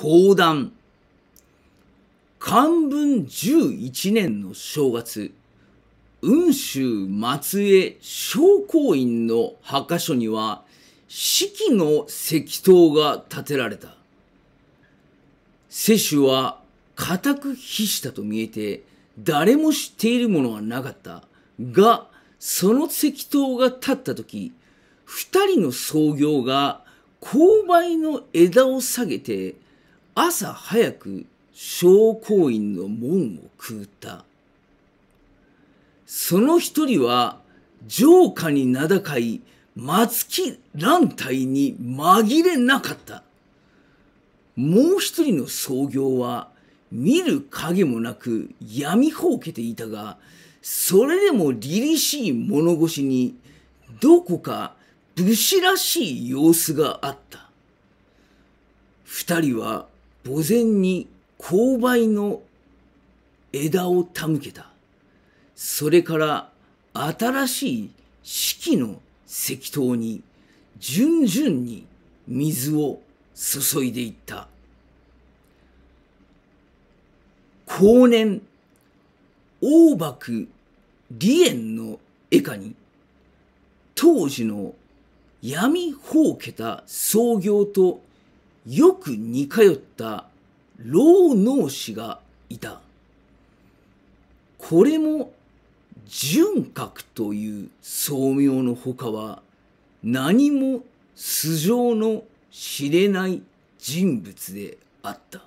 講談。漢文11年の正月、雲州松江商工院の墓所には、四季の石塔が建てられた。世主は固く比したと見えて、誰も知っているものはなかった。が、その石塔が立った時、二人の創業が勾配の枝を下げて、朝早く小公院の門をくうた。その一人は城下に名高い松木蘭隊に紛れなかった。もう一人の創業は見る影もなく闇ほうけていたが、それでも凛々しい物腰にどこか武士らしい様子があった。二人は墓前に勾配の枝を手向けた。それから新しい四季の石灯に順々に水を注いでいった。後年、大幕李園の絵下に、当時の闇ほうけた創業とよく似通った老脳師がいた。これも純格という宗名のほかは何も素性の知れない人物であった。